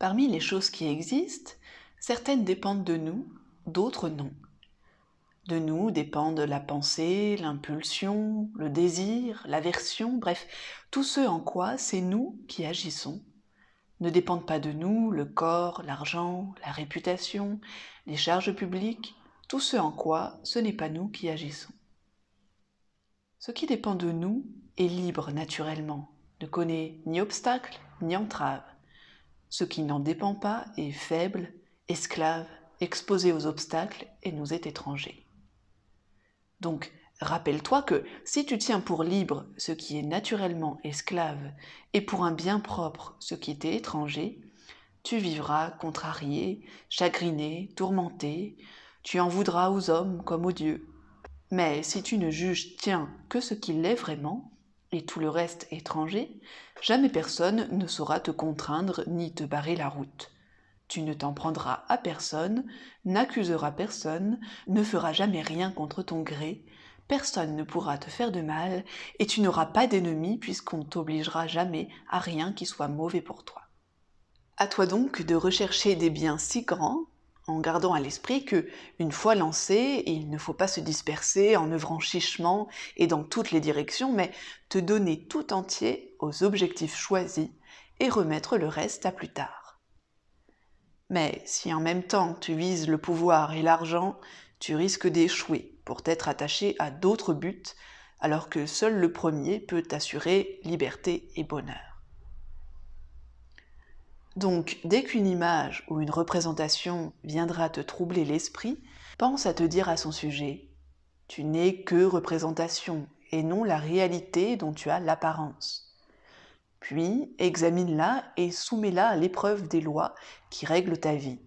Parmi les choses qui existent, certaines dépendent de nous, d'autres non. De nous dépendent la pensée, l'impulsion, le désir, l'aversion, bref, tout ce en quoi c'est nous qui agissons. Ne dépendent pas de nous le corps, l'argent, la réputation, les charges publiques, tout ce en quoi ce n'est pas nous qui agissons. Ce qui dépend de nous est libre naturellement, ne connaît ni obstacle ni entrave ce qui n'en dépend pas est faible, esclave, exposé aux obstacles et nous est étranger. Donc, rappelle-toi que si tu tiens pour libre ce qui est naturellement esclave et pour un bien propre ce qui t'est étranger, tu vivras contrarié, chagriné, tourmenté, tu en voudras aux hommes comme aux dieux. Mais si tu ne juges tiens que ce qui l'est vraiment, et tout le reste étranger, Jamais personne ne saura te contraindre ni te barrer la route. Tu ne t'en prendras à personne, n'accuseras personne, ne feras jamais rien contre ton gré, personne ne pourra te faire de mal, et tu n'auras pas d'ennemis puisqu'on ne t'obligera jamais à rien qui soit mauvais pour toi. À toi donc de rechercher des biens si grands en gardant à l'esprit que, une fois lancé, il ne faut pas se disperser en œuvrant chichement et dans toutes les directions, mais te donner tout entier aux objectifs choisis et remettre le reste à plus tard. Mais si en même temps tu vises le pouvoir et l'argent, tu risques d'échouer pour t'être attaché à d'autres buts, alors que seul le premier peut t'assurer liberté et bonheur. Donc, dès qu'une image ou une représentation viendra te troubler l'esprit, pense à te dire à son sujet Tu n'es que représentation et non la réalité dont tu as l'apparence. Puis, examine-la et soumets-la à l'épreuve des lois qui règlent ta vie.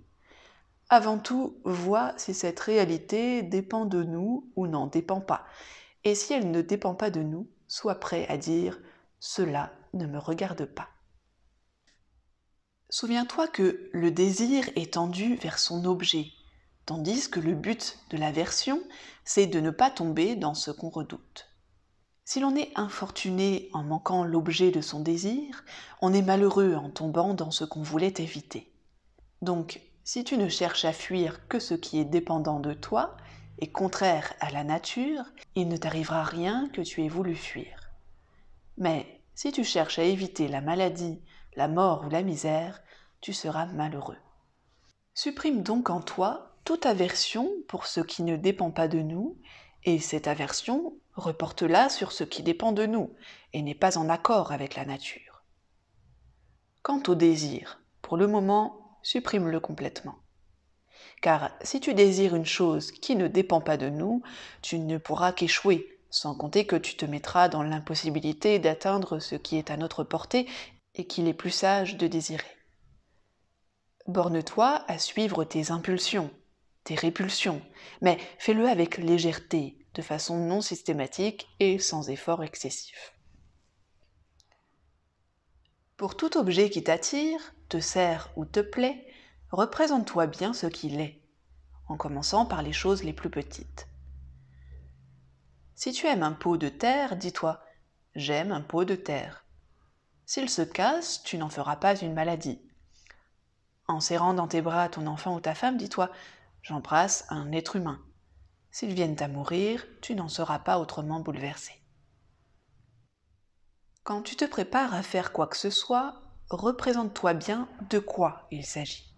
Avant tout, vois si cette réalité dépend de nous ou n'en dépend pas. Et si elle ne dépend pas de nous, sois prêt à dire ⁇ Cela ne me regarde pas ⁇ Souviens-toi que le désir est tendu vers son objet, tandis que le but de l'aversion, c'est de ne pas tomber dans ce qu'on redoute. Si l'on est infortuné en manquant l'objet de son désir, on est malheureux en tombant dans ce qu'on voulait éviter. Donc, si tu ne cherches à fuir que ce qui est dépendant de toi et contraire à la nature, il ne t'arrivera rien que tu aies voulu fuir. Mais si tu cherches à éviter la maladie la mort ou la misère, tu seras malheureux. Supprime donc en toi toute aversion pour ce qui ne dépend pas de nous, et cette aversion reporte-la sur ce qui dépend de nous et n'est pas en accord avec la nature. Quant au désir, pour le moment, supprime-le complètement. Car si tu désires une chose qui ne dépend pas de nous, tu ne pourras qu'échouer, sans compter que tu te mettras dans l'impossibilité d'atteindre ce qui est à notre portée et qu'il est plus sage de désirer. Borne-toi à suivre tes impulsions, tes répulsions, mais fais-le avec légèreté, de façon non systématique et sans effort excessif. Pour tout objet qui t'attire, te sert ou te plaît, représente-toi bien ce qu'il est, en commençant par les choses les plus petites. Si tu aimes un pot de terre, dis-toi ⁇ J'aime un pot de terre ⁇ s'il se casse, tu n'en feras pas une maladie. En serrant dans tes bras ton enfant ou ta femme, dis-toi J'embrasse un être humain. S'ils viennent à mourir, tu n'en seras pas autrement bouleversé. Quand tu te prépares à faire quoi que ce soit, représente-toi bien de quoi il s'agit.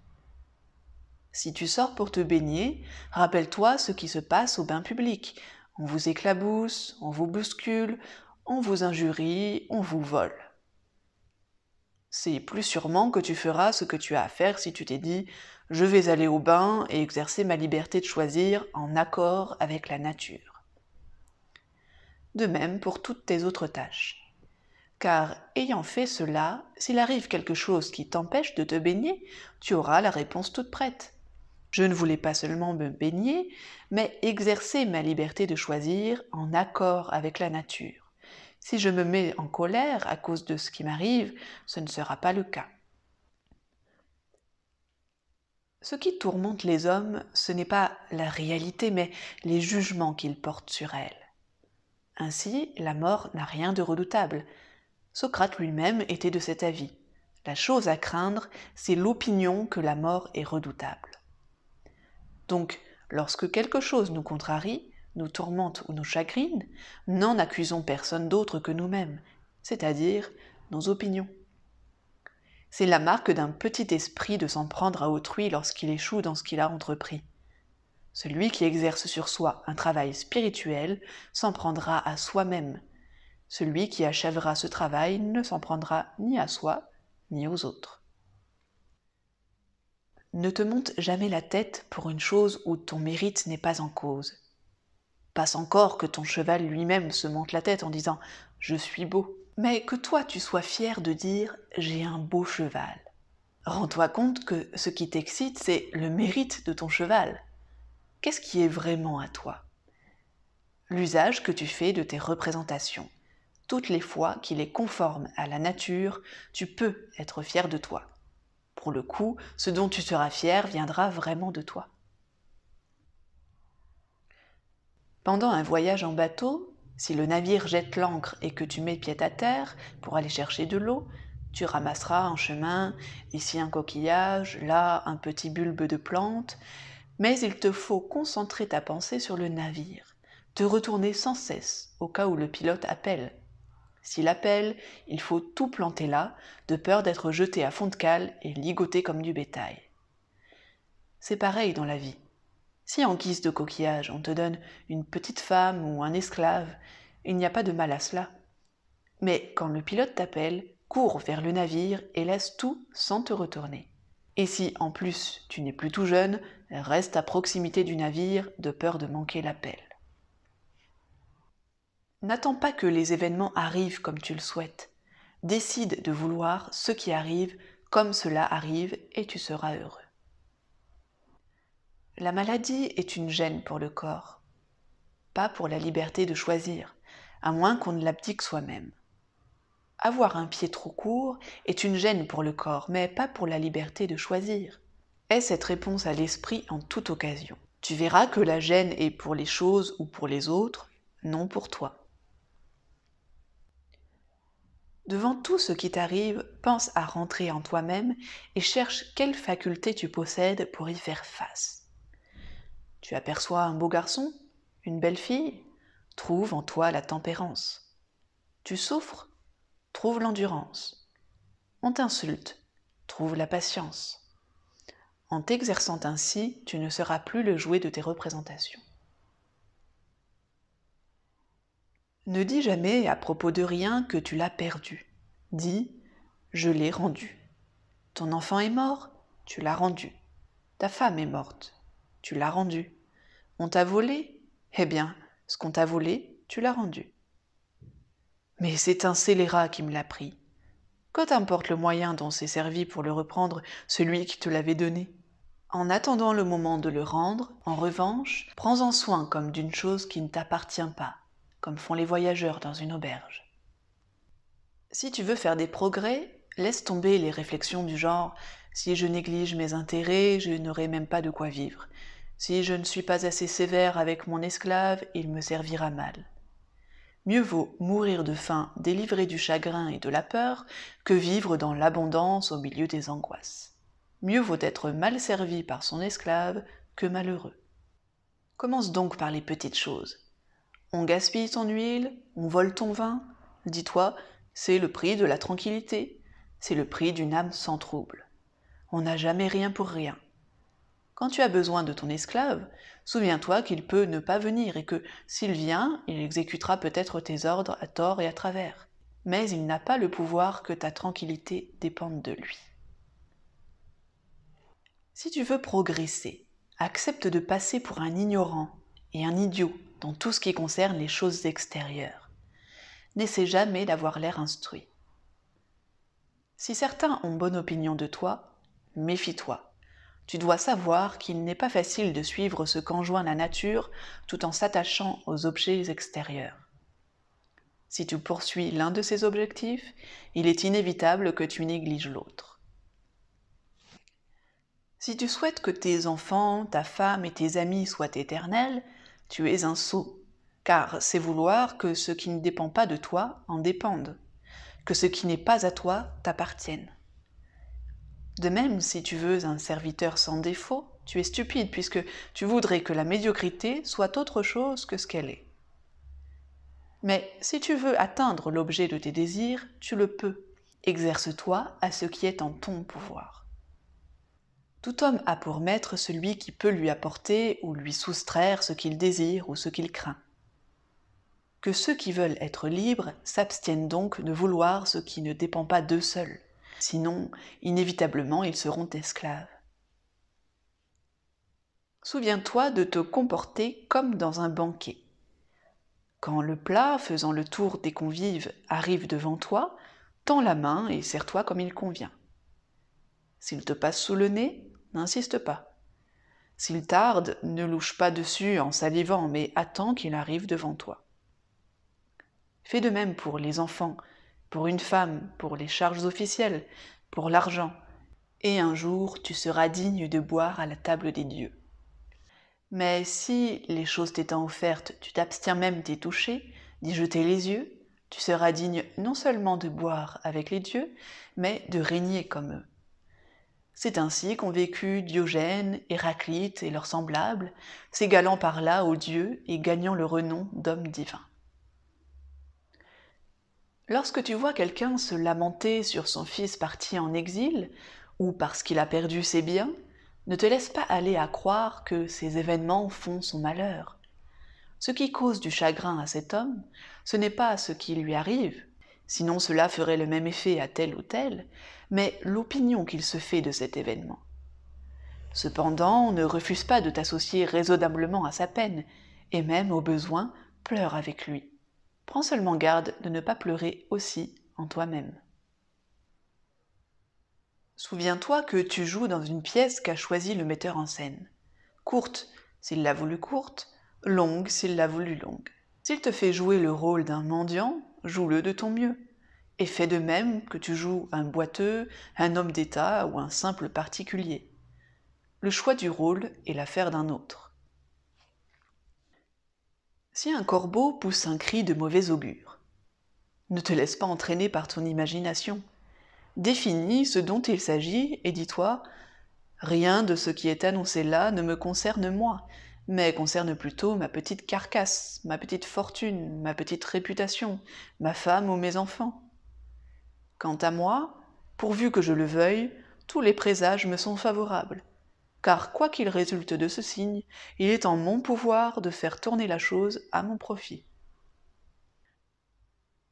Si tu sors pour te baigner, rappelle-toi ce qui se passe au bain public. On vous éclabousse, on vous bouscule, on vous injurie, on vous vole c'est plus sûrement que tu feras ce que tu as à faire si tu t'es dit je vais aller au bain et exercer ma liberté de choisir en accord avec la nature. De même pour toutes tes autres tâches. Car ayant fait cela, s'il arrive quelque chose qui t'empêche de te baigner, tu auras la réponse toute prête. Je ne voulais pas seulement me baigner, mais exercer ma liberté de choisir en accord avec la nature. Si je me mets en colère à cause de ce qui m'arrive, ce ne sera pas le cas. Ce qui tourmente les hommes, ce n'est pas la réalité, mais les jugements qu'ils portent sur elle. Ainsi, la mort n'a rien de redoutable. Socrate lui-même était de cet avis. La chose à craindre, c'est l'opinion que la mort est redoutable. Donc, lorsque quelque chose nous contrarie, nous tourmentent ou nous chagrines, n'en accusons personne d'autre que nous-mêmes, c'est-à-dire nos opinions. C'est la marque d'un petit esprit de s'en prendre à autrui lorsqu'il échoue dans ce qu'il a entrepris. Celui qui exerce sur soi un travail spirituel s'en prendra à soi-même. Celui qui achèvera ce travail ne s'en prendra ni à soi ni aux autres. Ne te monte jamais la tête pour une chose où ton mérite n'est pas en cause passe encore que ton cheval lui-même se monte la tête en disant Je suis beau. Mais que toi tu sois fier de dire J'ai un beau cheval. Rends-toi compte que ce qui t'excite, c'est le mérite de ton cheval. Qu'est-ce qui est vraiment à toi L'usage que tu fais de tes représentations. Toutes les fois qu'il est conforme à la nature, tu peux être fier de toi. Pour le coup, ce dont tu seras fier viendra vraiment de toi. Pendant un voyage en bateau, si le navire jette l'ancre et que tu mets pied à terre pour aller chercher de l'eau, tu ramasseras en chemin ici un coquillage, là un petit bulbe de plante, mais il te faut concentrer ta pensée sur le navire, te retourner sans cesse au cas où le pilote appelle. S'il appelle, il faut tout planter là, de peur d'être jeté à fond de cale et ligoté comme du bétail. C'est pareil dans la vie. Si en guise de coquillage on te donne une petite femme ou un esclave, il n'y a pas de mal à cela. Mais quand le pilote t'appelle, cours vers le navire et laisse tout sans te retourner. Et si en plus tu n'es plus tout jeune, reste à proximité du navire de peur de manquer l'appel. N'attends pas que les événements arrivent comme tu le souhaites. Décide de vouloir ce qui arrive comme cela arrive et tu seras heureux. La maladie est une gêne pour le corps, pas pour la liberté de choisir, à moins qu'on ne l'abdique soi-même. Avoir un pied trop court est une gêne pour le corps, mais pas pour la liberté de choisir. Est cette réponse à l'esprit en toute occasion. Tu verras que la gêne est pour les choses ou pour les autres, non pour toi. Devant tout ce qui t'arrive, pense à rentrer en toi-même et cherche quelle faculté tu possèdes pour y faire face. Tu aperçois un beau garçon, une belle fille, trouve en toi la tempérance. Tu souffres, trouve l'endurance. On t'insulte, trouve la patience. En t'exerçant ainsi, tu ne seras plus le jouet de tes représentations. Ne dis jamais à propos de rien que tu l'as perdu. Dis ⁇ Je l'ai rendu ⁇ Ton enfant est mort, tu l'as rendu. Ta femme est morte, tu l'as rendu. On t'a volé Eh bien, ce qu'on t'a volé, tu l'as rendu. Mais c'est un scélérat qui me l'a pris. Que t'importe le moyen dont s'est servi pour le reprendre celui qui te l'avait donné En attendant le moment de le rendre, en revanche, prends-en soin comme d'une chose qui ne t'appartient pas, comme font les voyageurs dans une auberge. Si tu veux faire des progrès, laisse tomber les réflexions du genre si je néglige mes intérêts, je n'aurai même pas de quoi vivre. Si je ne suis pas assez sévère avec mon esclave, il me servira mal. Mieux vaut mourir de faim, délivré du chagrin et de la peur, que vivre dans l'abondance au milieu des angoisses. Mieux vaut être mal servi par son esclave que malheureux. Commence donc par les petites choses. On gaspille ton huile, on vole ton vin. Dis-toi, c'est le prix de la tranquillité, c'est le prix d'une âme sans trouble. On n'a jamais rien pour rien. Quand tu as besoin de ton esclave, souviens-toi qu'il peut ne pas venir et que s'il vient, il exécutera peut-être tes ordres à tort et à travers. Mais il n'a pas le pouvoir que ta tranquillité dépende de lui. Si tu veux progresser, accepte de passer pour un ignorant et un idiot dans tout ce qui concerne les choses extérieures. N'essaie jamais d'avoir l'air instruit. Si certains ont bonne opinion de toi, méfie-toi. Tu dois savoir qu'il n'est pas facile de suivre ce qu'enjoint la nature tout en s'attachant aux objets extérieurs. Si tu poursuis l'un de ces objectifs, il est inévitable que tu négliges l'autre. Si tu souhaites que tes enfants, ta femme et tes amis soient éternels, tu es un sot, car c'est vouloir que ce qui ne dépend pas de toi en dépende, que ce qui n'est pas à toi t'appartienne. De même, si tu veux un serviteur sans défaut, tu es stupide puisque tu voudrais que la médiocrité soit autre chose que ce qu'elle est. Mais si tu veux atteindre l'objet de tes désirs, tu le peux. Exerce-toi à ce qui est en ton pouvoir. Tout homme a pour maître celui qui peut lui apporter ou lui soustraire ce qu'il désire ou ce qu'il craint. Que ceux qui veulent être libres s'abstiennent donc de vouloir ce qui ne dépend pas d'eux seuls sinon inévitablement ils seront esclaves. Souviens-toi de te comporter comme dans un banquet. Quand le plat, faisant le tour des convives, arrive devant toi, tends la main et serre toi comme il convient. S'il te passe sous le nez, n'insiste pas. S'il tarde, ne louche pas dessus en salivant, mais attends qu'il arrive devant toi. Fais de même pour les enfants pour une femme, pour les charges officielles, pour l'argent, et un jour tu seras digne de boire à la table des dieux. Mais si, les choses t'étant offertes, tu t'abstiens même d'y toucher, d'y jeter les yeux, tu seras digne non seulement de boire avec les dieux, mais de régner comme eux. C'est ainsi qu'ont vécu Diogène, Héraclite et leurs semblables, s'égalant par là aux dieux et gagnant le renom d'hommes divins. Lorsque tu vois quelqu'un se lamenter sur son fils parti en exil ou parce qu'il a perdu ses biens, ne te laisse pas aller à croire que ces événements font son malheur. Ce qui cause du chagrin à cet homme, ce n'est pas ce qui lui arrive, sinon cela ferait le même effet à tel ou tel, mais l'opinion qu'il se fait de cet événement. Cependant, ne refuse pas de t'associer raisonnablement à sa peine, et même au besoin, pleure avec lui. Prends seulement garde de ne pas pleurer aussi en toi-même. Souviens-toi que tu joues dans une pièce qu'a choisi le metteur en scène. Courte, s'il l'a voulu courte, longue, s'il l'a voulu longue. S'il te fait jouer le rôle d'un mendiant, joue-le de ton mieux. Et fais de même que tu joues un boiteux, un homme d'État ou un simple particulier. Le choix du rôle est l'affaire d'un autre si un corbeau pousse un cri de mauvais augure. Ne te laisse pas entraîner par ton imagination. Définis ce dont il s'agit et dis-toi Rien de ce qui est annoncé là ne me concerne moi, mais concerne plutôt ma petite carcasse, ma petite fortune, ma petite réputation, ma femme ou mes enfants. Quant à moi, pourvu que je le veuille, tous les présages me sont favorables car quoi qu'il résulte de ce signe, il est en mon pouvoir de faire tourner la chose à mon profit.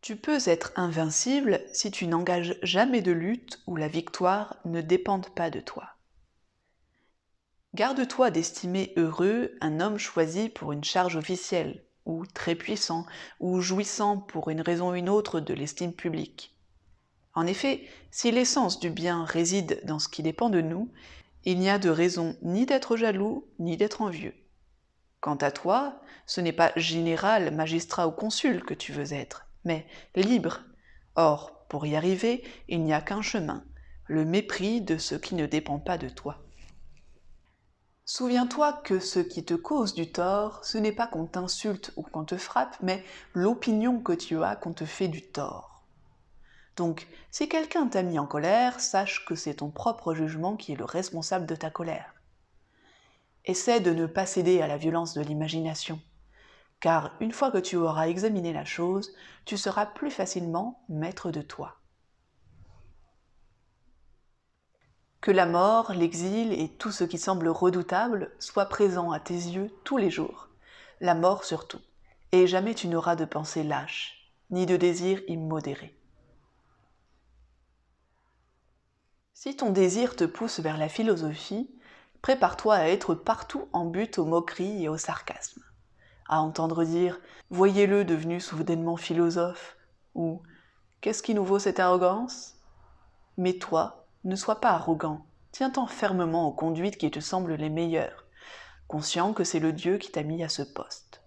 Tu peux être invincible si tu n'engages jamais de lutte où la victoire ne dépende pas de toi. Garde-toi d'estimer heureux un homme choisi pour une charge officielle, ou très puissant, ou jouissant pour une raison ou une autre de l'estime publique. En effet, si l'essence du bien réside dans ce qui dépend de nous, il n'y a de raison ni d'être jaloux, ni d'être envieux. Quant à toi, ce n'est pas général, magistrat ou consul que tu veux être, mais libre. Or, pour y arriver, il n'y a qu'un chemin, le mépris de ce qui ne dépend pas de toi. Souviens-toi que ce qui te cause du tort, ce n'est pas qu'on t'insulte ou qu'on te frappe, mais l'opinion que tu as qu'on te fait du tort. Donc, si quelqu'un t'a mis en colère, sache que c'est ton propre jugement qui est le responsable de ta colère. Essaie de ne pas céder à la violence de l'imagination, car une fois que tu auras examiné la chose, tu seras plus facilement maître de toi. Que la mort, l'exil et tout ce qui semble redoutable soient présents à tes yeux tous les jours, la mort surtout, et jamais tu n'auras de pensée lâche, ni de désir immodéré. Si ton désir te pousse vers la philosophie, prépare-toi à être partout en but aux moqueries et au sarcasmes. À entendre dire Voyez-le devenu soudainement philosophe ou Qu'est-ce qui nous vaut cette arrogance Mais toi, ne sois pas arrogant, tiens-t'en fermement aux conduites qui te semblent les meilleures, conscient que c'est le Dieu qui t'a mis à ce poste.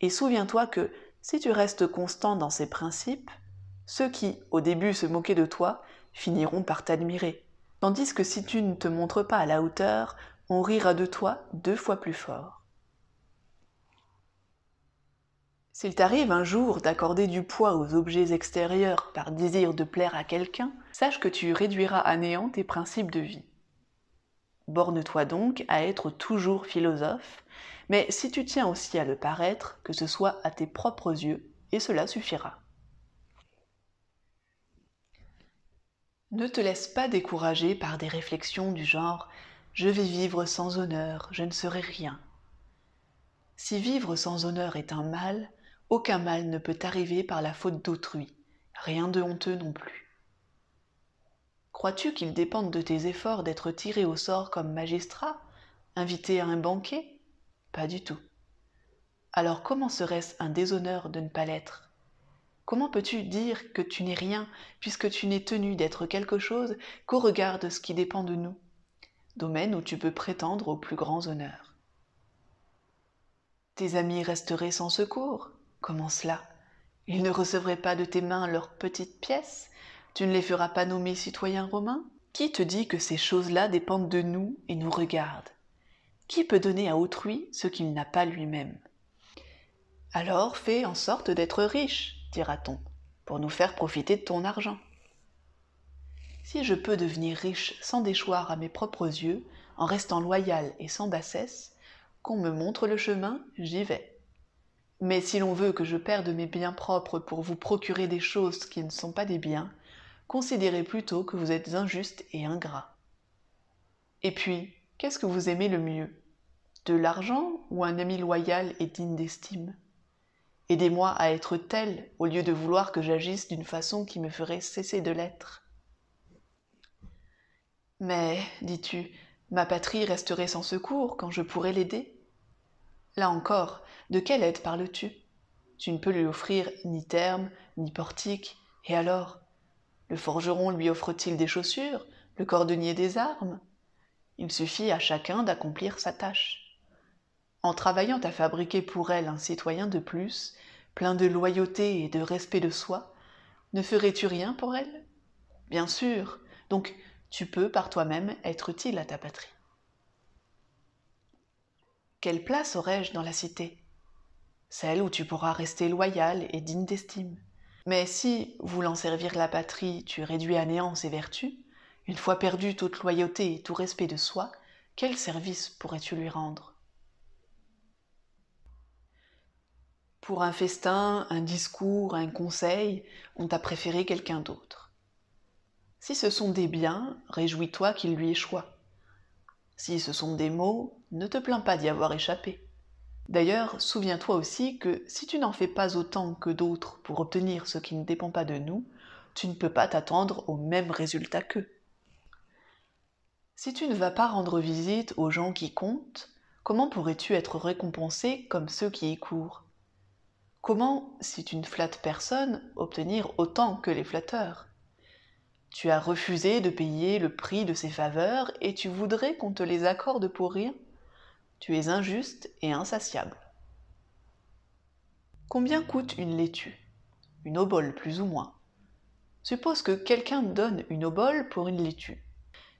Et souviens-toi que si tu restes constant dans ces principes, ceux qui, au début, se moquaient de toi, finiront par t'admirer. Tandis que si tu ne te montres pas à la hauteur, on rira de toi deux fois plus fort. S'il t'arrive un jour d'accorder du poids aux objets extérieurs par désir de plaire à quelqu'un, sache que tu réduiras à néant tes principes de vie. Borne-toi donc à être toujours philosophe, mais si tu tiens aussi à le paraître, que ce soit à tes propres yeux, et cela suffira. Ne te laisse pas décourager par des réflexions du genre Je vais vivre sans honneur, je ne serai rien. Si vivre sans honneur est un mal, aucun mal ne peut arriver par la faute d'autrui, rien de honteux non plus. Crois-tu qu'il dépende de tes efforts d'être tiré au sort comme magistrat, invité à un banquet Pas du tout. Alors comment serait-ce un déshonneur de ne pas l'être Comment peux-tu dire que tu n'es rien, puisque tu n'es tenu d'être quelque chose qu'au regard de ce qui dépend de nous Domaine où tu peux prétendre aux plus grands honneurs. Tes amis resteraient sans secours Comment cela Ils ne recevraient pas de tes mains leurs petites pièces Tu ne les feras pas nommer citoyens romains Qui te dit que ces choses-là dépendent de nous et nous regardent Qui peut donner à autrui ce qu'il n'a pas lui-même Alors fais en sorte d'être riche dira-t-on, pour nous faire profiter de ton argent. Si je peux devenir riche sans déchoir à mes propres yeux, en restant loyal et sans bassesse, qu'on me montre le chemin, j'y vais. Mais si l'on veut que je perde mes biens propres pour vous procurer des choses qui ne sont pas des biens, considérez plutôt que vous êtes injuste et ingrat. Et puis, qu'est-ce que vous aimez le mieux De l'argent ou un ami loyal et digne d'estime Aidez-moi à être tel au lieu de vouloir que j'agisse d'une façon qui me ferait cesser de l'être. Mais, dis-tu, ma patrie resterait sans secours quand je pourrais l'aider Là encore, de quelle aide parles-tu Tu ne peux lui offrir ni terme, ni portique, et alors Le forgeron lui offre-t-il des chaussures, le cordonnier des armes Il suffit à chacun d'accomplir sa tâche. En travaillant à fabriquer pour elle un citoyen de plus, plein de loyauté et de respect de soi, ne ferais-tu rien pour elle Bien sûr, donc tu peux par toi-même être utile à ta patrie. Quelle place aurais-je dans la cité Celle où tu pourras rester loyal et digne d'estime. Mais si, voulant servir la patrie, tu réduis à néant ses vertus, une fois perdu toute loyauté et tout respect de soi, quel service pourrais-tu lui rendre pour un festin, un discours, un conseil, on t'a préféré quelqu'un d'autre. Si ce sont des biens, réjouis-toi qu'il lui échoit. Si ce sont des maux, ne te plains pas d'y avoir échappé. D'ailleurs, souviens-toi aussi que si tu n'en fais pas autant que d'autres pour obtenir ce qui ne dépend pas de nous, tu ne peux pas t'attendre au même résultat qu'eux. Si tu ne vas pas rendre visite aux gens qui comptent, comment pourrais-tu être récompensé comme ceux qui y courent Comment, si tu ne flattes personne, obtenir autant que les flatteurs Tu as refusé de payer le prix de ces faveurs et tu voudrais qu'on te les accorde pour rien Tu es injuste et insatiable. Combien coûte une laitue Une obole plus ou moins. Suppose que quelqu'un donne une obole pour une laitue.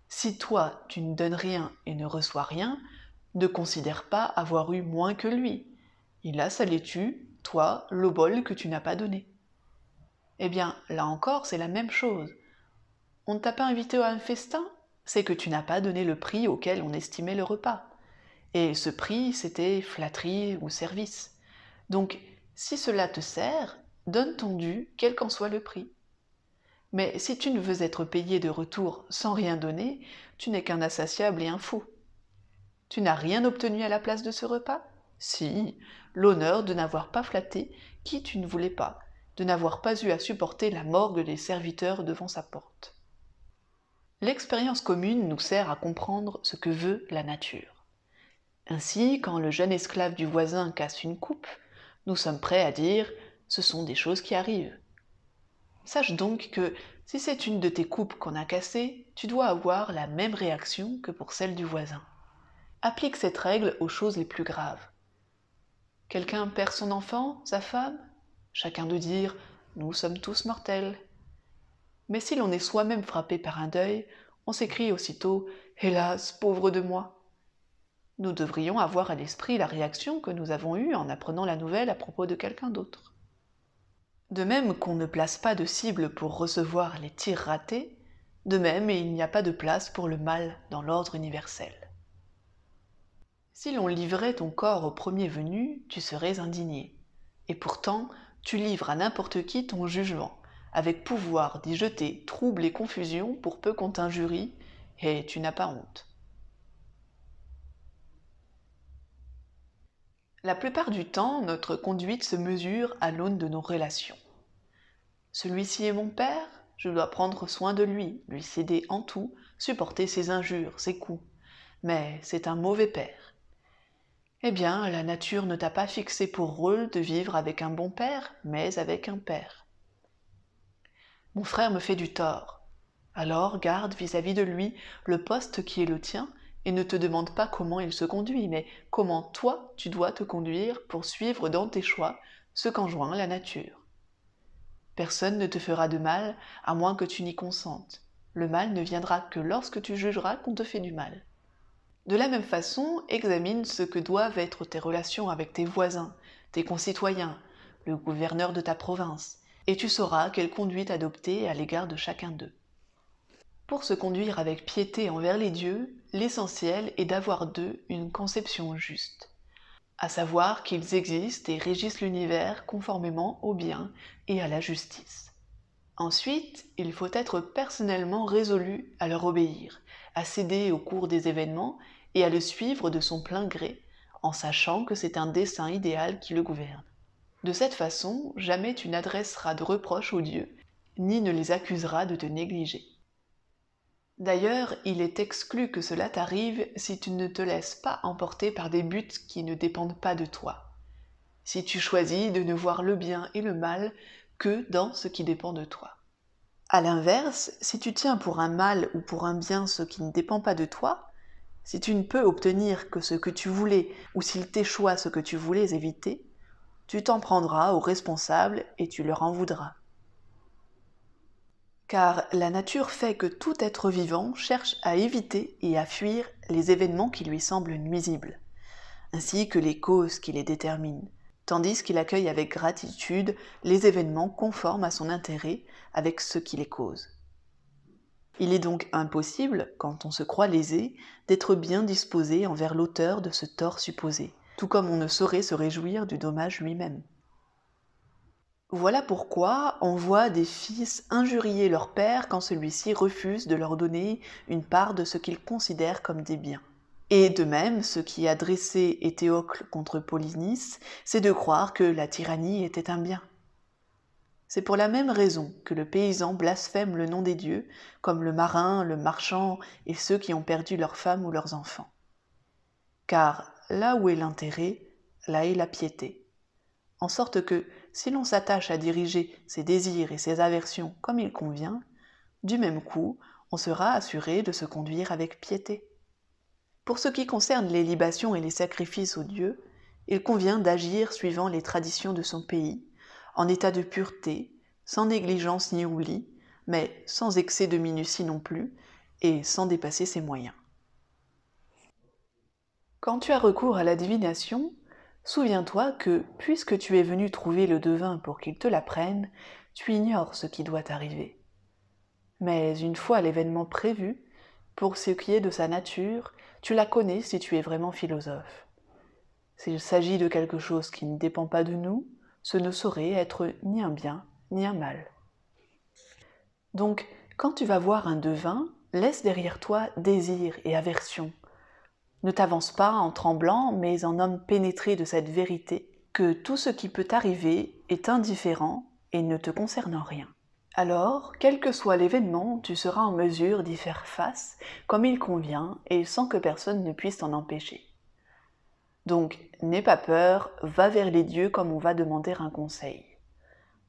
Si toi, tu ne donnes rien et ne reçois rien, ne considère pas avoir eu moins que lui. Il a sa laitue toi, bol que tu n'as pas donné. Eh bien, là encore, c'est la même chose. On ne t'a pas invité à un festin C'est que tu n'as pas donné le prix auquel on estimait le repas. Et ce prix, c'était flatterie ou service. Donc, si cela te sert, donne ton dû, quel qu'en soit le prix. Mais si tu ne veux être payé de retour sans rien donner, tu n'es qu'un insatiable et un fou. Tu n'as rien obtenu à la place de ce repas Si, l'honneur de n'avoir pas flatté qui tu ne voulais pas, de n'avoir pas eu à supporter la morgue des serviteurs devant sa porte. L'expérience commune nous sert à comprendre ce que veut la nature. Ainsi, quand le jeune esclave du voisin casse une coupe, nous sommes prêts à dire ce sont des choses qui arrivent. Sache donc que si c'est une de tes coupes qu'on a cassée, tu dois avoir la même réaction que pour celle du voisin. Applique cette règle aux choses les plus graves. Quelqu'un perd son enfant, sa femme, chacun de dire ⁇ Nous sommes tous mortels ⁇ Mais si l'on est soi-même frappé par un deuil, on s'écrie aussitôt ⁇ Hélas, pauvre de moi !⁇ Nous devrions avoir à l'esprit la réaction que nous avons eue en apprenant la nouvelle à propos de quelqu'un d'autre. De même qu'on ne place pas de cible pour recevoir les tirs ratés, de même il n'y a pas de place pour le mal dans l'ordre universel. Si l'on livrait ton corps au premier venu, tu serais indigné. Et pourtant, tu livres à n'importe qui ton jugement, avec pouvoir d'y jeter trouble et confusion pour peu qu'on t'injurie, et tu n'as pas honte. La plupart du temps, notre conduite se mesure à l'aune de nos relations. Celui-ci est mon père, je dois prendre soin de lui, lui céder en tout, supporter ses injures, ses coups. Mais c'est un mauvais père. Eh bien, la nature ne t'a pas fixé pour rôle de vivre avec un bon père, mais avec un père. Mon frère me fait du tort. Alors garde vis-à-vis de lui le poste qui est le tien et ne te demande pas comment il se conduit, mais comment toi tu dois te conduire pour suivre dans tes choix ce qu'enjoint la nature. Personne ne te fera de mal à moins que tu n'y consentes. Le mal ne viendra que lorsque tu jugeras qu'on te fait du mal. De la même façon, examine ce que doivent être tes relations avec tes voisins, tes concitoyens, le gouverneur de ta province, et tu sauras quelle conduite adopter à l'égard de chacun d'eux. Pour se conduire avec piété envers les dieux, l'essentiel est d'avoir d'eux une conception juste, à savoir qu'ils existent et régissent l'univers conformément au bien et à la justice. Ensuite, il faut être personnellement résolu à leur obéir, à céder au cours des événements et à le suivre de son plein gré, en sachant que c'est un dessein idéal qui le gouverne. De cette façon, jamais tu n'adresseras de reproches aux dieux, ni ne les accuseras de te négliger. D'ailleurs, il est exclu que cela t'arrive si tu ne te laisses pas emporter par des buts qui ne dépendent pas de toi. Si tu choisis de ne voir le bien et le mal que dans ce qui dépend de toi. À l'inverse, si tu tiens pour un mal ou pour un bien ce qui ne dépend pas de toi, si tu ne peux obtenir que ce que tu voulais ou s'il t'échoit ce que tu voulais éviter, tu t'en prendras aux responsables et tu leur en voudras. Car la nature fait que tout être vivant cherche à éviter et à fuir les événements qui lui semblent nuisibles, ainsi que les causes qui les déterminent tandis qu'il accueille avec gratitude les événements conformes à son intérêt avec ceux qui les causent. Il est donc impossible, quand on se croit lésé, d'être bien disposé envers l'auteur de ce tort supposé, tout comme on ne saurait se réjouir du dommage lui-même. Voilà pourquoi on voit des fils injurier leur père quand celui-ci refuse de leur donner une part de ce qu'ils considèrent comme des biens. Et de même, ce qui a dressé Éthéocle contre Polynice, c'est de croire que la tyrannie était un bien. C'est pour la même raison que le paysan blasphème le nom des dieux, comme le marin, le marchand et ceux qui ont perdu leurs femmes ou leurs enfants. Car là où est l'intérêt, là est la piété. En sorte que, si l'on s'attache à diriger ses désirs et ses aversions comme il convient, du même coup, on sera assuré de se conduire avec piété. Pour ce qui concerne les libations et les sacrifices aux dieux, il convient d'agir suivant les traditions de son pays, en état de pureté, sans négligence ni oubli, mais sans excès de minutie non plus, et sans dépasser ses moyens. Quand tu as recours à la divination, souviens-toi que, puisque tu es venu trouver le devin pour qu'il te l'apprenne, tu ignores ce qui doit arriver. Mais une fois l'événement prévu, pour ce qui est de sa nature, tu la connais si tu es vraiment philosophe. S'il s'agit de quelque chose qui ne dépend pas de nous, ce ne saurait être ni un bien ni un mal. Donc, quand tu vas voir un devin, laisse derrière toi désir et aversion. Ne t'avance pas en tremblant, mais en homme pénétré de cette vérité, que tout ce qui peut arriver est indifférent et ne te concerne en rien. Alors, quel que soit l'événement, tu seras en mesure d'y faire face comme il convient et sans que personne ne puisse t'en empêcher. Donc, n'aie pas peur, va vers les dieux comme on va demander un conseil.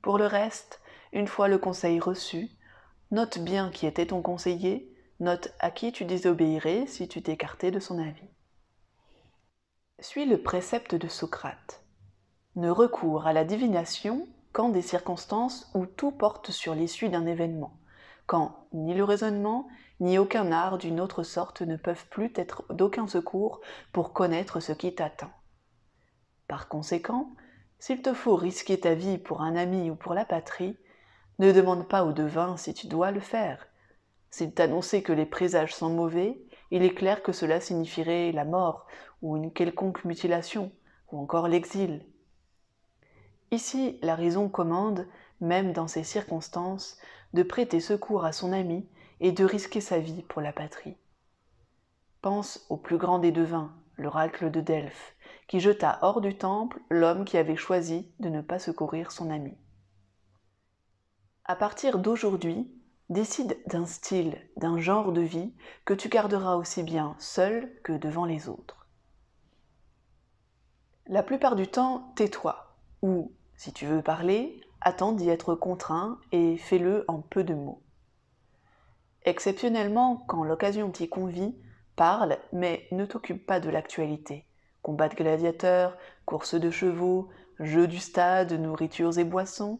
Pour le reste, une fois le conseil reçu, note bien qui était ton conseiller, note à qui tu désobéirais si tu t'écartais de son avis. Suis le précepte de Socrate. Ne recours à la divination quand des circonstances où tout porte sur l'issue d'un événement, quand ni le raisonnement, ni aucun art d'une autre sorte ne peuvent plus être d'aucun secours pour connaître ce qui t'atteint. Par conséquent, s'il te faut risquer ta vie pour un ami ou pour la patrie, ne demande pas au devin si tu dois le faire. S'il t'annonçait que les présages sont mauvais, il est clair que cela signifierait la mort, ou une quelconque mutilation, ou encore l'exil. Ici, la raison commande, même dans ces circonstances, de prêter secours à son ami et de risquer sa vie pour la patrie. Pense au plus grand des devins, l'oracle de Delphes, qui jeta hors du temple l'homme qui avait choisi de ne pas secourir son ami. À partir d'aujourd'hui, décide d'un style, d'un genre de vie que tu garderas aussi bien seul que devant les autres. La plupart du temps, tais-toi, ou si tu veux parler, attends d'y être contraint et fais-le en peu de mots. Exceptionnellement, quand l'occasion t'y convie, parle, mais ne t'occupe pas de l'actualité. Combat de gladiateurs, courses de chevaux, jeux du stade, nourritures et boissons.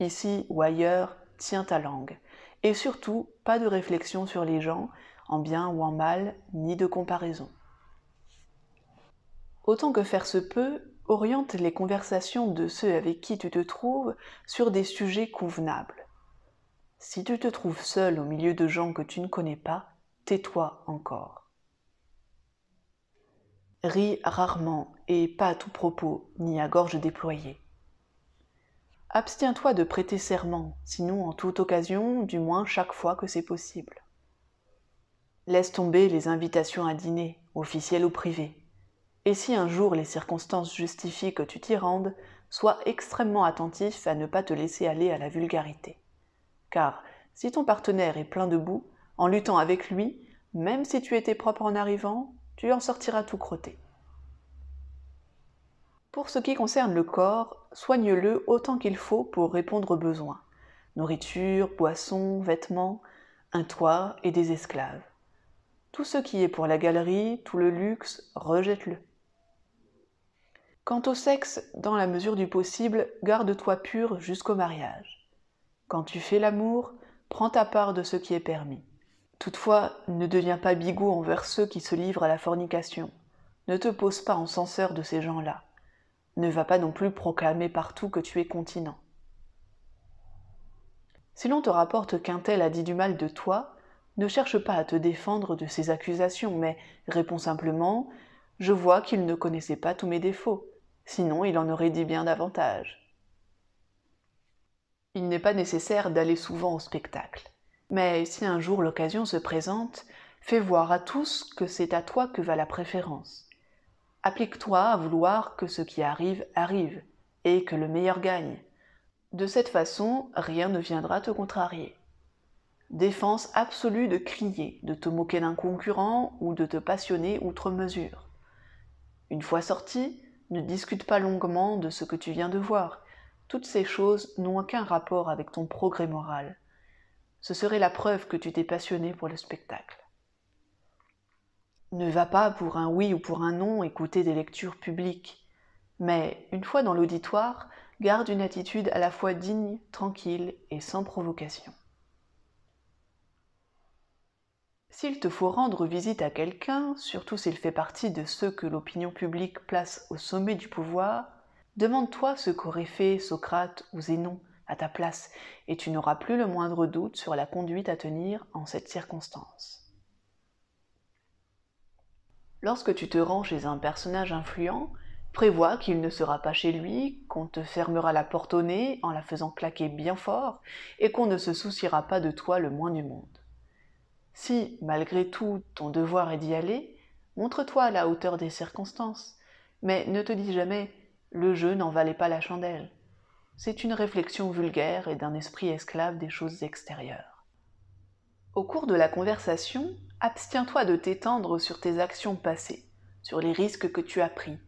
Ici ou ailleurs, tiens ta langue. Et surtout, pas de réflexion sur les gens, en bien ou en mal, ni de comparaison. Autant que faire se peut, Oriente les conversations de ceux avec qui tu te trouves sur des sujets convenables. Si tu te trouves seul au milieu de gens que tu ne connais pas, tais-toi encore. Ris rarement et pas à tout propos, ni à gorge déployée. Abstiens-toi de prêter serment, sinon en toute occasion, du moins chaque fois que c'est possible. Laisse tomber les invitations à dîner, officielles ou privées et si un jour les circonstances justifient que tu t'y rendes, sois extrêmement attentif à ne pas te laisser aller à la vulgarité. Car si ton partenaire est plein de boue, en luttant avec lui, même si tu étais propre en arrivant, tu en sortiras tout crotté. Pour ce qui concerne le corps, soigne-le autant qu'il faut pour répondre aux besoins. Nourriture, boissons, vêtements, un toit et des esclaves. Tout ce qui est pour la galerie, tout le luxe, rejette-le. Quant au sexe, dans la mesure du possible, garde-toi pur jusqu'au mariage. Quand tu fais l'amour, prends ta part de ce qui est permis. Toutefois, ne deviens pas bigot envers ceux qui se livrent à la fornication. Ne te pose pas en censeur de ces gens-là. Ne va pas non plus proclamer partout que tu es continent. Si l'on te rapporte qu'un tel a dit du mal de toi, ne cherche pas à te défendre de ces accusations, mais réponds simplement Je vois qu'il ne connaissait pas tous mes défauts sinon il en aurait dit bien davantage. Il n'est pas nécessaire d'aller souvent au spectacle, mais si un jour l'occasion se présente, fais voir à tous que c'est à toi que va la préférence. Applique-toi à vouloir que ce qui arrive arrive, et que le meilleur gagne. De cette façon, rien ne viendra te contrarier. Défense absolue de crier, de te moquer d'un concurrent ou de te passionner outre mesure. Une fois sorti, ne discute pas longuement de ce que tu viens de voir. Toutes ces choses n'ont aucun rapport avec ton progrès moral. Ce serait la preuve que tu t'es passionné pour le spectacle. Ne va pas pour un oui ou pour un non écouter des lectures publiques. Mais, une fois dans l'auditoire, garde une attitude à la fois digne, tranquille et sans provocation. S'il te faut rendre visite à quelqu'un, surtout s'il fait partie de ceux que l'opinion publique place au sommet du pouvoir, demande-toi ce qu'aurait fait Socrate ou Zénon à ta place, et tu n'auras plus le moindre doute sur la conduite à tenir en cette circonstance. Lorsque tu te rends chez un personnage influent, prévois qu'il ne sera pas chez lui, qu'on te fermera la porte au nez en la faisant claquer bien fort, et qu'on ne se souciera pas de toi le moins du monde. Si, malgré tout, ton devoir est d'y aller, montre-toi à la hauteur des circonstances, mais ne te dis jamais le jeu n'en valait pas la chandelle. C'est une réflexion vulgaire et d'un esprit esclave des choses extérieures. Au cours de la conversation, abstiens-toi de t'étendre sur tes actions passées, sur les risques que tu as pris.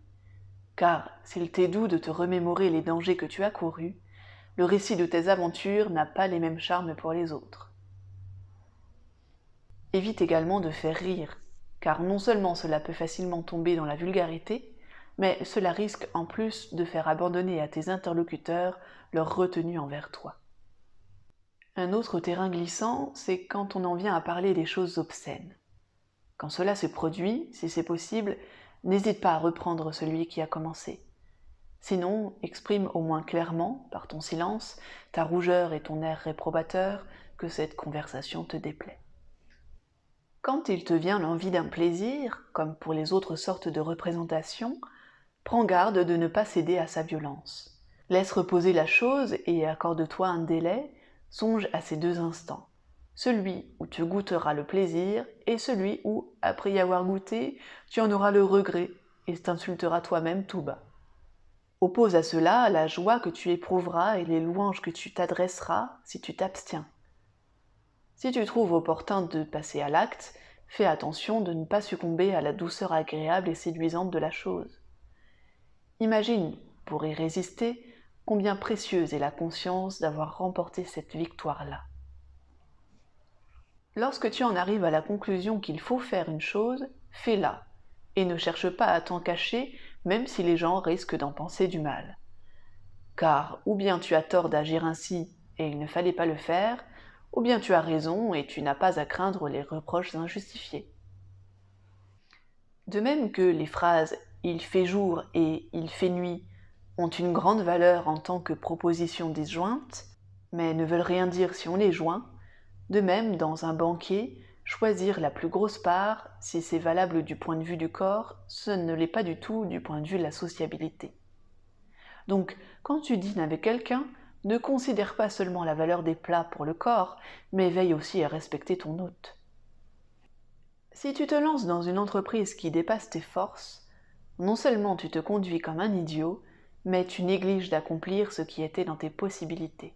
Car, s'il t'est doux de te remémorer les dangers que tu as courus, le récit de tes aventures n'a pas les mêmes charmes pour les autres. Évite également de faire rire, car non seulement cela peut facilement tomber dans la vulgarité, mais cela risque en plus de faire abandonner à tes interlocuteurs leur retenue envers toi. Un autre terrain glissant, c'est quand on en vient à parler des choses obscènes. Quand cela se produit, si c'est possible, n'hésite pas à reprendre celui qui a commencé. Sinon, exprime au moins clairement, par ton silence, ta rougeur et ton air réprobateur, que cette conversation te déplaît. Quand il te vient l'envie d'un plaisir, comme pour les autres sortes de représentations, prends garde de ne pas céder à sa violence. Laisse reposer la chose et accorde-toi un délai, songe à ces deux instants. Celui où tu goûteras le plaisir et celui où, après y avoir goûté, tu en auras le regret et t'insulteras toi-même tout bas. Oppose à cela la joie que tu éprouveras et les louanges que tu t'adresseras si tu t'abstiens. Si tu trouves opportun de passer à l'acte, fais attention de ne pas succomber à la douceur agréable et séduisante de la chose. Imagine, pour y résister, combien précieuse est la conscience d'avoir remporté cette victoire-là. Lorsque tu en arrives à la conclusion qu'il faut faire une chose, fais-la, et ne cherche pas à t'en cacher, même si les gens risquent d'en penser du mal. Car ou bien tu as tort d'agir ainsi et il ne fallait pas le faire, ou bien tu as raison et tu n'as pas à craindre les reproches injustifiés. De même que les phrases Il fait jour et Il fait nuit ont une grande valeur en tant que proposition disjointe mais ne veulent rien dire si on les joint, de même dans un banquet, choisir la plus grosse part, si c'est valable du point de vue du corps, ce ne l'est pas du tout du point de vue de la sociabilité. Donc, quand tu dînes avec quelqu'un, ne considère pas seulement la valeur des plats pour le corps, mais veille aussi à respecter ton hôte. Si tu te lances dans une entreprise qui dépasse tes forces, non seulement tu te conduis comme un idiot, mais tu négliges d'accomplir ce qui était dans tes possibilités.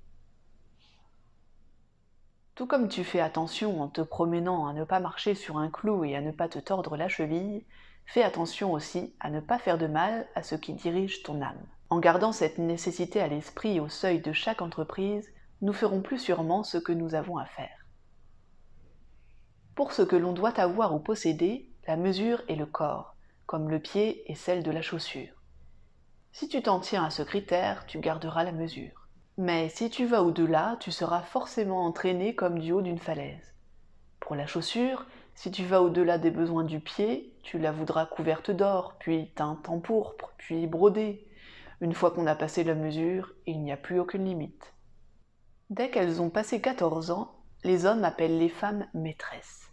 Tout comme tu fais attention en te promenant à ne pas marcher sur un clou et à ne pas te tordre la cheville, fais attention aussi à ne pas faire de mal à ce qui dirige ton âme. En gardant cette nécessité à l'esprit au seuil de chaque entreprise, nous ferons plus sûrement ce que nous avons à faire. Pour ce que l'on doit avoir ou posséder, la mesure est le corps, comme le pied est celle de la chaussure. Si tu t'en tiens à ce critère, tu garderas la mesure. Mais si tu vas au-delà, tu seras forcément entraîné comme du haut d'une falaise. Pour la chaussure, si tu vas au-delà des besoins du pied, tu la voudras couverte d'or, puis teinte en pourpre, puis brodée, une fois qu'on a passé la mesure, il n'y a plus aucune limite. Dès qu'elles ont passé 14 ans, les hommes appellent les femmes maîtresses.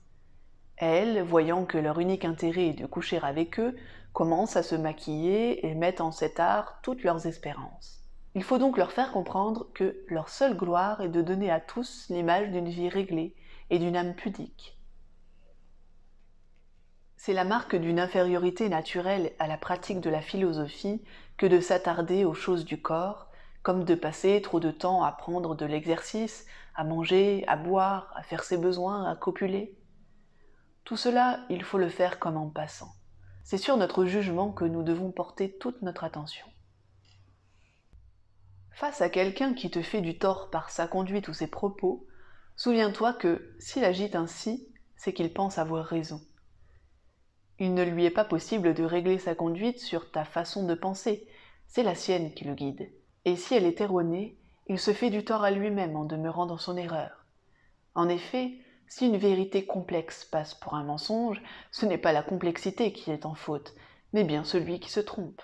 Elles, voyant que leur unique intérêt est de coucher avec eux, commencent à se maquiller et mettent en cet art toutes leurs espérances. Il faut donc leur faire comprendre que leur seule gloire est de donner à tous l'image d'une vie réglée et d'une âme pudique. C'est la marque d'une infériorité naturelle à la pratique de la philosophie que de s'attarder aux choses du corps, comme de passer trop de temps à prendre de l'exercice, à manger, à boire, à faire ses besoins, à copuler. Tout cela, il faut le faire comme en passant. C'est sur notre jugement que nous devons porter toute notre attention. Face à quelqu'un qui te fait du tort par sa conduite ou ses propos, souviens-toi que s'il agit ainsi, c'est qu'il pense avoir raison. Il ne lui est pas possible de régler sa conduite sur ta façon de penser, c'est la sienne qui le guide. Et si elle est erronée, il se fait du tort à lui-même en demeurant dans son erreur. En effet, si une vérité complexe passe pour un mensonge, ce n'est pas la complexité qui est en faute, mais bien celui qui se trompe.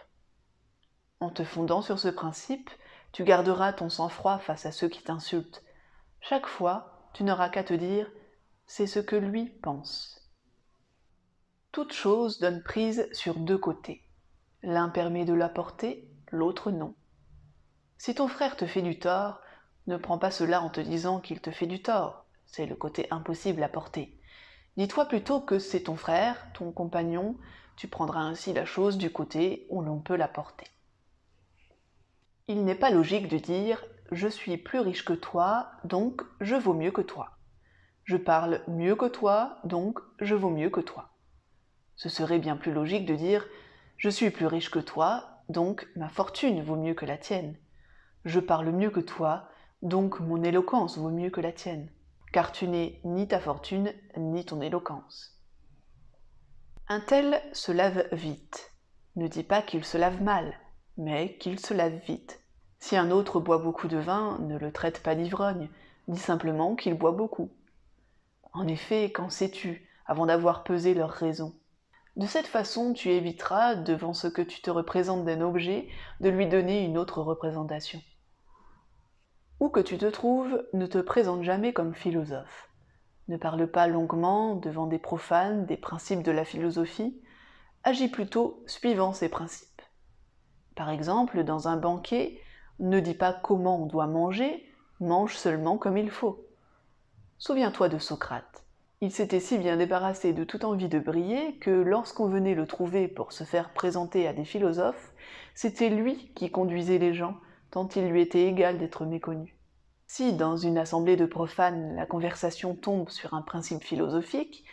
En te fondant sur ce principe, tu garderas ton sang-froid face à ceux qui t'insultent. Chaque fois, tu n'auras qu'à te dire c'est ce que lui pense toute chose donne prise sur deux côtés. L'un permet de la porter, l'autre non. Si ton frère te fait du tort, ne prends pas cela en te disant qu'il te fait du tort, c'est le côté impossible à porter. Dis-toi plutôt que c'est ton frère, ton compagnon, tu prendras ainsi la chose du côté où l'on peut la porter. Il n'est pas logique de dire je suis plus riche que toi, donc je vaux mieux que toi. Je parle mieux que toi, donc je vaux mieux que toi. Ce serait bien plus logique de dire Je suis plus riche que toi, donc ma fortune vaut mieux que la tienne. Je parle mieux que toi, donc mon éloquence vaut mieux que la tienne. Car tu n'es ni ta fortune, ni ton éloquence. Un tel se lave vite. Ne dis pas qu'il se lave mal, mais qu'il se lave vite. Si un autre boit beaucoup de vin, ne le traite pas d'ivrogne, dis simplement qu'il boit beaucoup. En effet, qu'en sais-tu, avant d'avoir pesé leurs raisons de cette façon, tu éviteras, devant ce que tu te représentes d'un objet, de lui donner une autre représentation. Où que tu te trouves, ne te présente jamais comme philosophe. Ne parle pas longuement devant des profanes des principes de la philosophie, agis plutôt suivant ces principes. Par exemple, dans un banquet, ne dis pas comment on doit manger, mange seulement comme il faut. Souviens-toi de Socrate. Il s'était si bien débarrassé de toute envie de briller que lorsqu'on venait le trouver pour se faire présenter à des philosophes, c'était lui qui conduisait les gens, tant il lui était égal d'être méconnu. Si, dans une assemblée de profanes, la conversation tombe sur un principe philosophique,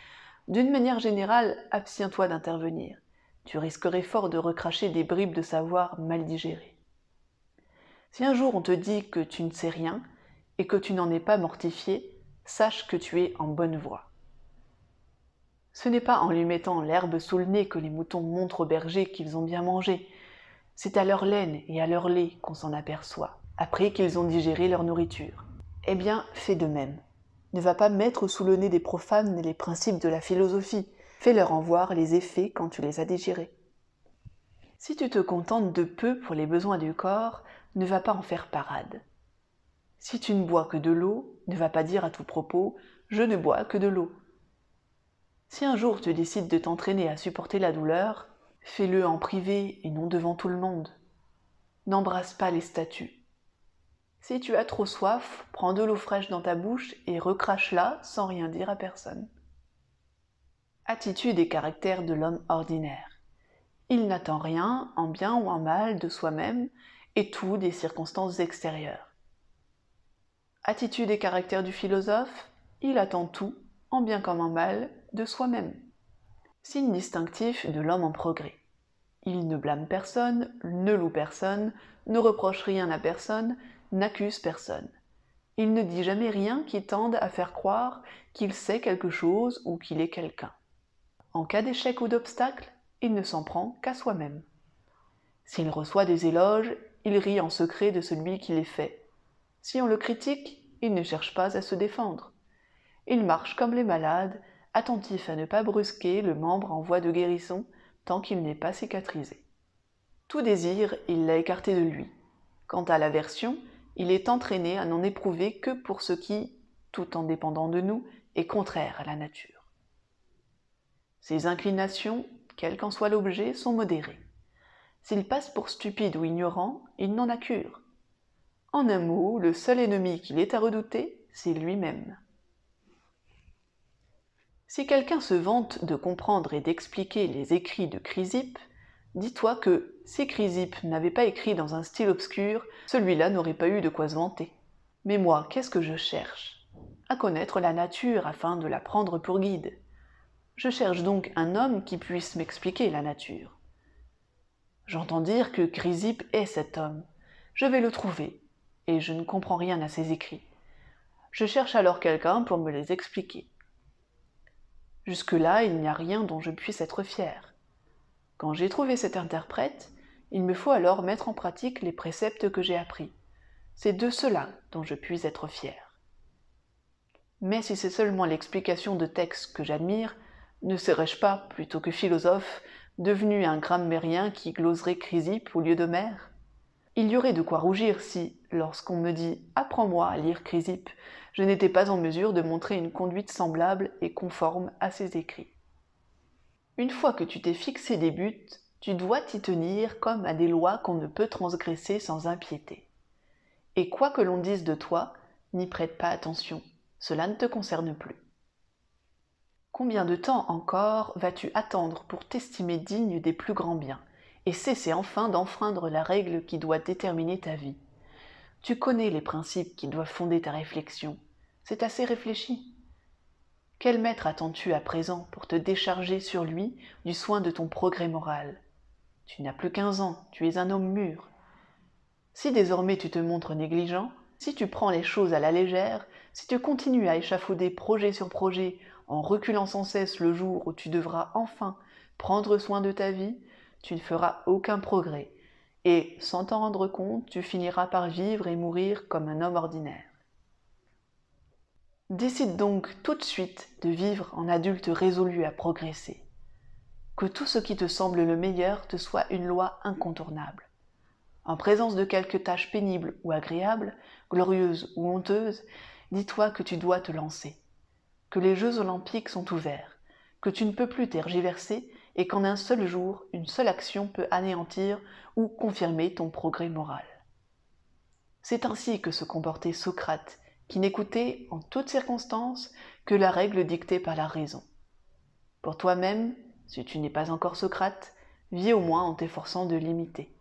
d'une manière générale, abstiens-toi d'intervenir. Tu risquerais fort de recracher des bribes de savoir mal digérées. Si un jour on te dit que tu ne sais rien et que tu n'en es pas mortifié, sache que tu es en bonne voie. Ce n'est pas en lui mettant l'herbe sous le nez que les moutons montrent aux bergers qu'ils ont bien mangé. C'est à leur laine et à leur lait qu'on s'en aperçoit, après qu'ils ont digéré leur nourriture. Eh bien, fais de même. Ne va pas mettre sous le nez des profanes les principes de la philosophie. Fais-leur en voir les effets quand tu les as digérés. Si tu te contentes de peu pour les besoins du corps, ne va pas en faire parade. Si tu ne bois que de l'eau, ne va pas dire à tout propos ⁇ Je ne bois que de l'eau ⁇ si un jour tu décides de t'entraîner à supporter la douleur, fais-le en privé et non devant tout le monde. N'embrasse pas les statues. Si tu as trop soif, prends de l'eau fraîche dans ta bouche et recrache-la sans rien dire à personne. Attitude et caractère de l'homme ordinaire. Il n'attend rien, en bien ou en mal, de soi-même et tout des circonstances extérieures. Attitude et caractère du philosophe, il attend tout, en bien comme en mal, de soi-même. Signe distinctif de l'homme en progrès. Il ne blâme personne, ne loue personne, ne reproche rien à personne, n'accuse personne. Il ne dit jamais rien qui tende à faire croire qu'il sait quelque chose ou qu'il est quelqu'un. En cas d'échec ou d'obstacle, il ne s'en prend qu'à soi-même. S'il reçoit des éloges, il rit en secret de celui qui les fait. Si on le critique, il ne cherche pas à se défendre. Il marche comme les malades, attentif à ne pas brusquer le membre en voie de guérison tant qu'il n'est pas cicatrisé. Tout désir, il l'a écarté de lui. Quant à l'aversion, il est entraîné à n'en éprouver que pour ce qui, tout en dépendant de nous, est contraire à la nature. ses inclinations, quel qu'en soit l'objet, sont modérées. S'il passe pour stupide ou ignorant, il n'en a cure. En un mot, le seul ennemi qu'il est à redouter, c'est lui-même. Si quelqu'un se vante de comprendre et d'expliquer les écrits de Chrysippe, dis-toi que si Chrysippe n'avait pas écrit dans un style obscur, celui-là n'aurait pas eu de quoi se vanter. Mais moi, qu'est-ce que je cherche À connaître la nature afin de la prendre pour guide. Je cherche donc un homme qui puisse m'expliquer la nature. J'entends dire que Chrysippe est cet homme. Je vais le trouver, et je ne comprends rien à ses écrits. Je cherche alors quelqu'un pour me les expliquer. Jusque-là, il n'y a rien dont je puisse être fier. Quand j'ai trouvé cet interprète, il me faut alors mettre en pratique les préceptes que j'ai appris. C'est de cela dont je puis être fier. Mais si c'est seulement l'explication de textes que j'admire, ne serais-je pas, plutôt que philosophe, devenu un grammairien qui gloserait Chrysippe au lieu de d'Homère il y aurait de quoi rougir si, lorsqu'on me dit Apprends-moi à lire Chrysippe, je n'étais pas en mesure de montrer une conduite semblable et conforme à ses écrits. Une fois que tu t'es fixé des buts, tu dois t'y tenir comme à des lois qu'on ne peut transgresser sans impiété. Et quoi que l'on dise de toi, n'y prête pas attention, cela ne te concerne plus. Combien de temps encore vas-tu attendre pour t'estimer digne des plus grands biens et cessez enfin d'enfreindre la règle qui doit déterminer ta vie. Tu connais les principes qui doivent fonder ta réflexion. C'est assez réfléchi. Quel maître attends-tu à présent pour te décharger sur lui du soin de ton progrès moral Tu n'as plus 15 ans, tu es un homme mûr. Si désormais tu te montres négligent, si tu prends les choses à la légère, si tu continues à échafauder projet sur projet en reculant sans cesse le jour où tu devras enfin prendre soin de ta vie, tu ne feras aucun progrès, et sans t'en rendre compte, tu finiras par vivre et mourir comme un homme ordinaire. Décide donc tout de suite de vivre en adulte résolu à progresser. Que tout ce qui te semble le meilleur te soit une loi incontournable. En présence de quelque tâche pénible ou agréable, glorieuse ou honteuse, dis-toi que tu dois te lancer, que les Jeux olympiques sont ouverts, que tu ne peux plus tergiverser et qu'en un seul jour, une seule action peut anéantir ou confirmer ton progrès moral. C'est ainsi que se comportait Socrate, qui n'écoutait en toutes circonstances que la règle dictée par la raison. Pour toi-même, si tu n'es pas encore Socrate, vis au moins en t'efforçant de l'imiter.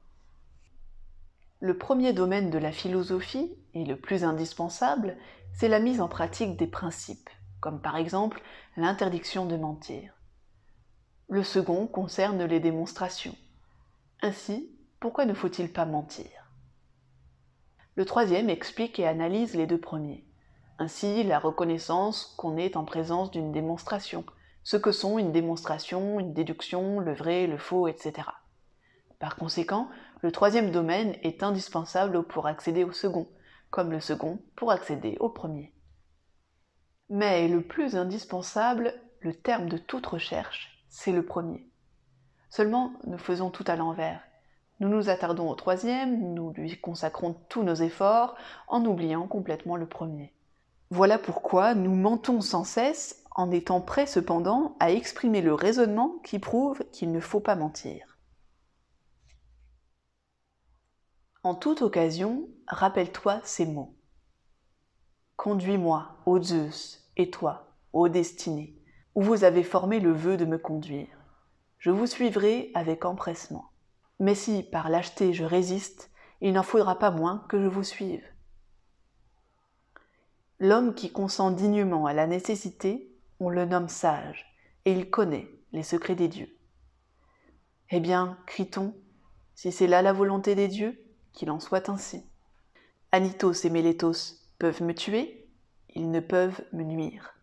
Le premier domaine de la philosophie, et le plus indispensable, c'est la mise en pratique des principes, comme par exemple l'interdiction de mentir. Le second concerne les démonstrations. Ainsi, pourquoi ne faut-il pas mentir Le troisième explique et analyse les deux premiers. Ainsi, la reconnaissance qu'on est en présence d'une démonstration, ce que sont une démonstration, une déduction, le vrai, le faux, etc. Par conséquent, le troisième domaine est indispensable pour accéder au second, comme le second pour accéder au premier. Mais le plus indispensable, le terme de toute recherche, c'est le premier. Seulement, nous faisons tout à l'envers. Nous nous attardons au troisième, nous lui consacrons tous nos efforts en oubliant complètement le premier. Voilà pourquoi nous mentons sans cesse en étant prêts cependant à exprimer le raisonnement qui prouve qu'il ne faut pas mentir. En toute occasion, rappelle-toi ces mots. Conduis-moi, ô Zeus, et toi, ô destinée, où vous avez formé le vœu de me conduire. Je vous suivrai avec empressement. Mais si par lâcheté je résiste, il n'en faudra pas moins que je vous suive. L'homme qui consent dignement à la nécessité, on le nomme sage, et il connaît les secrets des dieux. Eh bien, crie-t-on si c'est là la volonté des dieux, qu'il en soit ainsi. Anitos et Mélétos peuvent me tuer, ils ne peuvent me nuire.